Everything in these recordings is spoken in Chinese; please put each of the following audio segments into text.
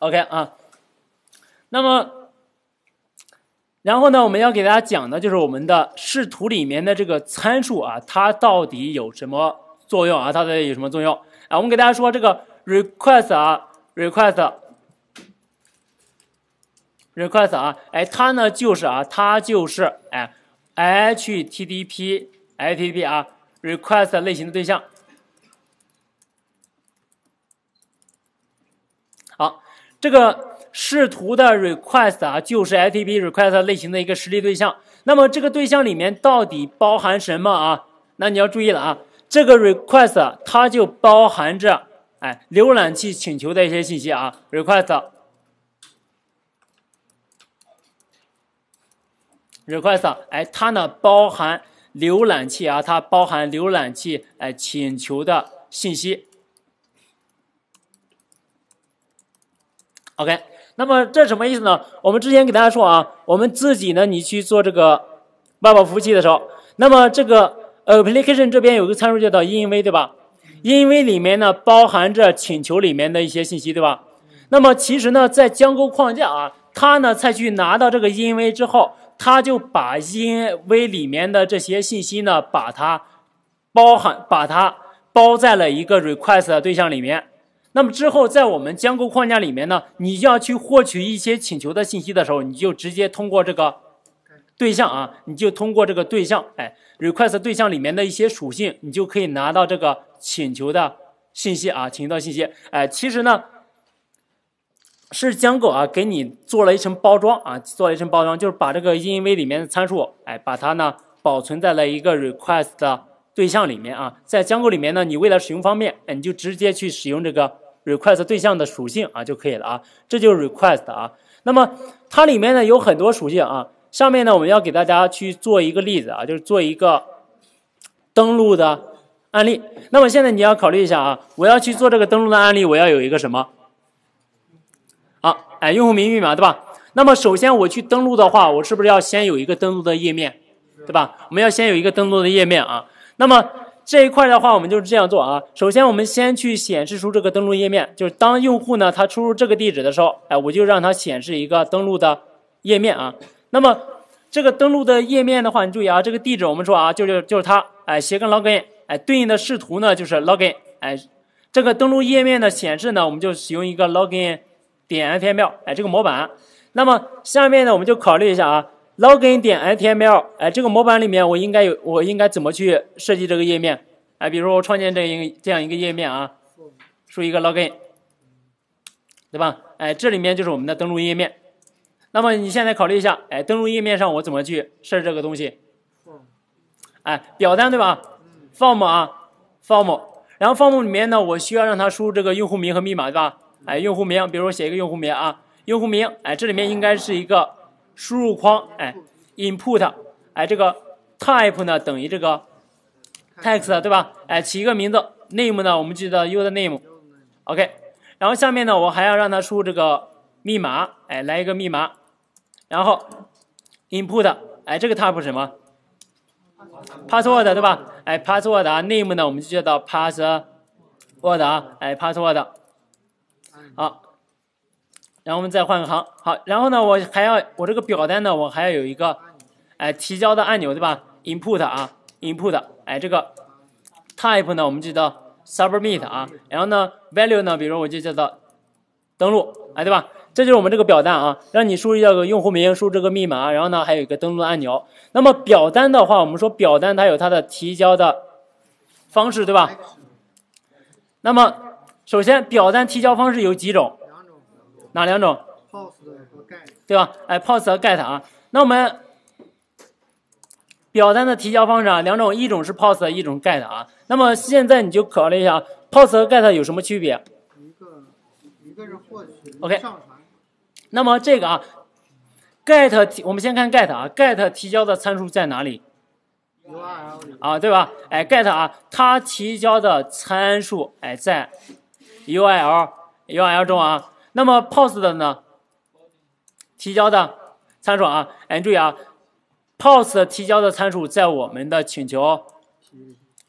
OK 啊，那么，然后呢，我们要给大家讲的就是我们的视图里面的这个参数啊，它到底有什么作用啊？它到底有什么作用？啊，我们给大家说这个 request 啊，request，request 啊，哎，它呢就是啊，它就是哎，HTTP，HTTP 啊，request 类型的对象。这个视图的 request 啊，就是 h t p request 类型的一个实例对象。那么这个对象里面到底包含什么啊？那你要注意了啊，这个 request 它就包含着哎浏览器请求的一些信息啊。request，request，哎，它呢包含浏览器啊，它包含浏览器哎请求的信息。OK，那么这什么意思呢？我们之前给大家说啊，我们自己呢，你去做这个外部服务器的时候，那么这个 application 这边有个参数叫做 env，对吧？env 里面呢包含着请求里面的一些信息，对吧？那么其实呢，在江钩框架啊，它呢再去拿到这个 env 之后，它就把 env 里面的这些信息呢，把它包含，把它包在了一个 request 对象里面。那么之后，在我们江构框架里面呢，你要去获取一些请求的信息的时候，你就直接通过这个对象啊，你就通过这个对象，哎，request 对象里面的一些属性，你就可以拿到这个请求的信息啊，请求的信息。哎，其实呢，是江构啊给你做了一层包装啊，做了一层包装，就是把这个 ENV 里面的参数，哎，把它呢保存在了一个 request 的。对象里面啊，在架构里面呢，你为了使用方便，哎，你就直接去使用这个 request 对象的属性啊就可以了啊，这就是 request 啊。那么它里面呢有很多属性啊。上面呢我们要给大家去做一个例子啊，就是做一个登录的案例。那么现在你要考虑一下啊，我要去做这个登录的案例，我要有一个什么啊？哎，用户名、密码对吧？那么首先我去登录的话，我是不是要先有一个登录的页面对吧？我们要先有一个登录的页面啊。那么这一块的话，我们就是这样做啊。首先，我们先去显示出这个登录页面，就是当用户呢他输入这个地址的时候，哎，我就让他显示一个登录的页面啊。那么这个登录的页面的话，你注意啊，这个地址我们说啊，就是就是它，哎，斜杠 login，哎，对应的视图呢就是 login，哎，这个登录页面的显示呢，我们就使用一个 login. 点 html，哎，这个模板。那么下面呢，我们就考虑一下啊。Login 点 HTML，哎，这个模板里面我应该有，我应该怎么去设计这个页面？哎，比如说我创建这一个这样一个页面啊，输一个 Login，对吧？哎，这里面就是我们的登录页面。那么你现在考虑一下，哎，登录页面上我怎么去设置这个东西？哎，表单对吧？Form 啊，Form，然后 Form 里面呢，我需要让它输入这个用户名和密码对吧？哎，用户名，比如写一个用户名啊，用户名，哎，这里面应该是一个。输入框，哎，input，哎，这个 type 呢等于这个 text，对吧？哎，起一个名字，name 呢我们就叫 user name，OK。然后下面呢我还要让它输入这个密码，哎，来一个密码，然后 input，哎，这个 type 是什么？password，对吧？哎，password 啊，name 呢我们就叫到 password，啊，哎，password，好。然后我们再换个行，好，然后呢，我还要我这个表单呢，我还要有一个，哎，提交的按钮，对吧？input 啊，input，哎，这个 type 呢，我们就叫 submit 啊，然后呢，value 呢，比如我就叫做登录，哎，对吧？这就是我们这个表单啊，让你输入一个用户名，输入这个密码，然后呢，还有一个登录按钮。那么表单的话，我们说表单它有它的提交的方式，对吧？那么首先，表单提交方式有几种？哪两种？POST 和 GET，对吧？哎，POST 和 GET 啊，那我们表单的提交方式啊，两种，一种是 POST，一种 GET 啊。那么现在你就考虑一下，POST 和 GET 有什么区别？一个一个是获取，OK。那么这个啊，GET 提，我们先看 GET 啊，GET 提交的参数在哪里？URL 啊，对吧？哎，GET 啊，它提交的参数哎在 URL URL 中啊。那么 POST 的呢？提交的参数啊，哎，注意啊，POST 提交的参数在我们的请求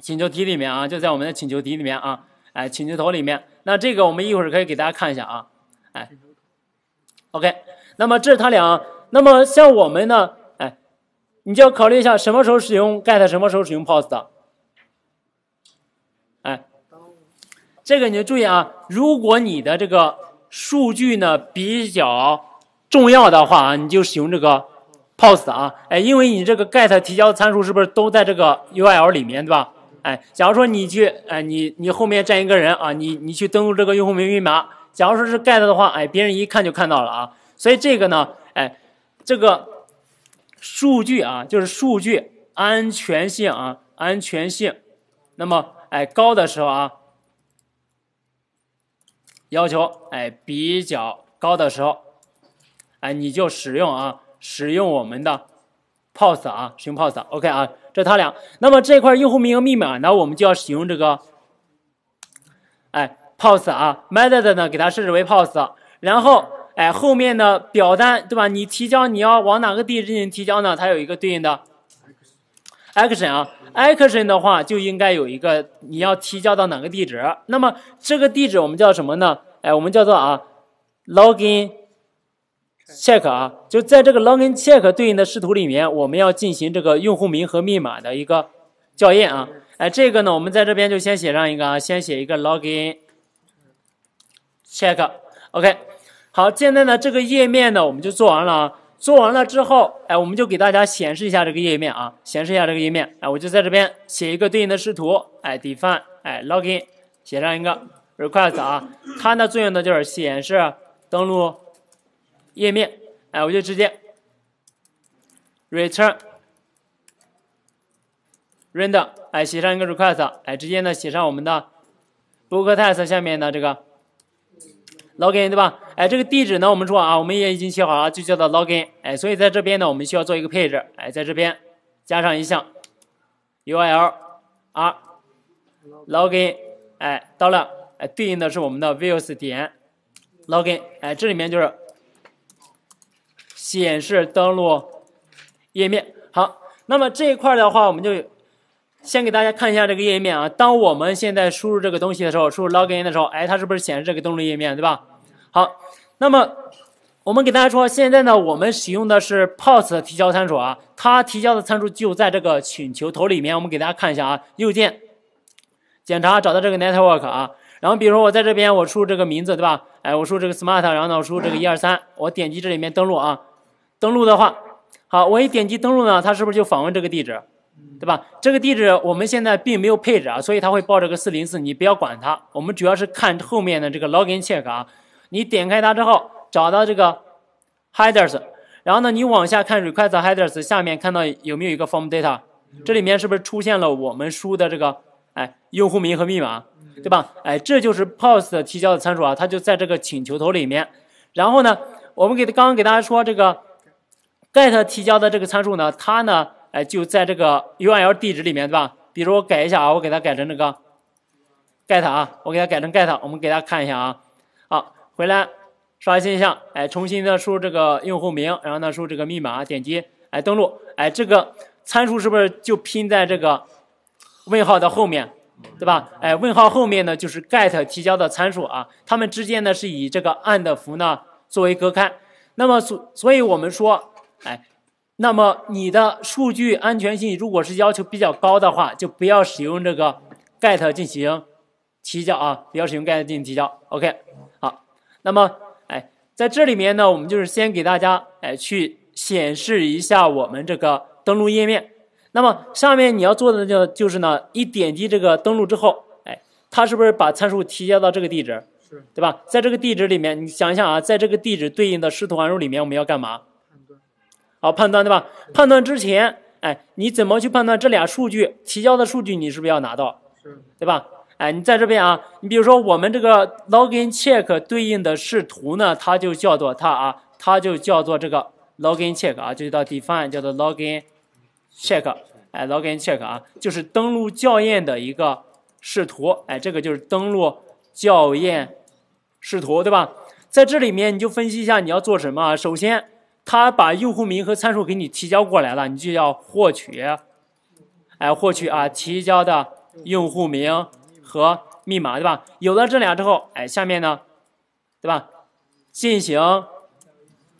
请求题里面啊，就在我们的请求题里面啊，哎，请求头里面。那这个我们一会儿可以给大家看一下啊，哎，OK。那么这是他俩。那么像我们呢，哎，你就要考虑一下什么时候使用 GET，什么时候使用 POST。哎，这个你就注意啊，如果你的这个。数据呢比较重要的话啊，你就使用这个 POST 啊，哎，因为你这个 GET 提交参数是不是都在这个 URL 里面，对吧？哎，假如说你去，哎，你你后面站一个人啊，你你去登录这个用户名密码，假如说是 GET 的话，哎，别人一看就看到了啊，所以这个呢，哎，这个数据啊，就是数据安全性啊，安全性，那么哎高的时候啊。要求哎比较高的时候，哎你就使用啊使用我们的 p o s 啊使用 p o s o k 啊这他俩，那么这块用户名和密码呢我们就要使用这个，哎 p o s 啊 method 呢给它设置为 p o s 然后哎后面的表单对吧你提交你要往哪个地址进行提交呢它有一个对应的。Action 啊，Action 的话就应该有一个你要提交到哪个地址，那么这个地址我们叫什么呢？哎，我们叫做啊，Login Check 啊，就在这个 Login Check 对应的视图里面，我们要进行这个用户名和密码的一个校验啊。哎，这个呢，我们在这边就先写上一个啊，先写一个 Login Check，OK。好，现在呢，这个页面呢，我们就做完了。啊。做完了之后，哎，我们就给大家显示一下这个页面啊，显示一下这个页面。哎，我就在这边写一个对应的视图，哎，d e f i n e 哎，login，写上一个 request 啊。它的作用呢就是显示登录页面。哎，我就直接 return render，哎，写上一个 request，哎，直接呢写上我们的 booktest 下面的这个。login 对吧？哎，这个地址呢，我们说啊，我们也已经写好了，就叫做 login。哎，所以在这边呢，我们需要做一个配置。哎，在这边加上一项，URL 啊，login。哎，到了，哎，对应的是我们的 views 点 login。哎，这里面就是显示登录页面。好，那么这一块的话，我们就。先给大家看一下这个页面啊，当我们现在输入这个东西的时候，输入 login 的时候，哎，它是不是显示这个登录页面，对吧？好，那么我们给大家说，现在呢，我们使用的是 POST 提交参数啊，它提交的参数就在这个请求头里面。我们给大家看一下啊，右键检查，找到这个 network 啊，然后比如说我在这边我输入这个名字，对吧？哎，我输入这个 smart，然后呢我输入这个一二三，我点击这里面登录啊，登录的话，好，我一点击登录呢，它是不是就访问这个地址？对吧？这个地址我们现在并没有配置啊，所以它会报这个404，你不要管它。我们主要是看后面的这个 login check 啊。你点开它之后，找到这个 headers，然后呢，你往下看 request headers 下面看到有没有一个 form data，这里面是不是出现了我们输的这个哎用户名和密码，对吧？哎，这就是 post 提交的参数啊，它就在这个请求头里面。然后呢，我们给刚刚给大家说这个 get 提交的这个参数呢，它呢。哎，就在这个 U r L 地址里面，对吧？比如我改一下啊，我给它改成这个 get 啊，我给它改成 get，我们给它看一下啊。好，回来刷新一下，哎，重新的输入这个用户名，然后呢输入这个密码，点击哎登录，哎，这个参数是不是就拼在这个问号的后面，对吧？哎，问号后面呢就是 get 提交的参数啊，它们之间呢是以这个 and 符呢作为隔开。那么所，所以我们说，哎。那么你的数据安全性如果是要求比较高的话，就不要使用这个 get 进行提交啊，不要使用 get 进行提交。OK，好，那么哎，在这里面呢，我们就是先给大家哎去显示一下我们这个登录页面。那么上面你要做的就就是呢，一点击这个登录之后，哎，它是不是把参数提交到这个地址？对吧？在这个地址里面，你想一想啊，在这个地址对应的视图函数里面我们要干嘛？好，判断对吧？判断之前，哎，你怎么去判断这俩数据？提交的数据你是不是要拿到？是，对吧？哎，你在这边啊。你比如说，我们这个 login check 对应的视图呢，它就叫做它啊，它就叫做这个 login check 啊，就 d e f i 方案叫做 login check，哎，login check 啊，就是登录校验的一个视图，哎，这个就是登录校验视图，对吧？在这里面你就分析一下你要做什么。啊，首先。他把用户名和参数给你提交过来了，你就要获取，哎，获取啊，提交的用户名和密码，对吧？有了这俩之后，哎，下面呢，对吧？进行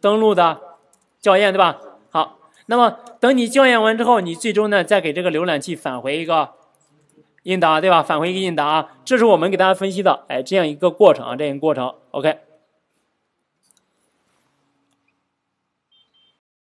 登录的校验，对吧？好，那么等你校验完之后，你最终呢再给这个浏览器返回一个应答，对吧？返回一个应答，这是我们给大家分析的，哎，这样一个过程啊，这样一个过程，OK。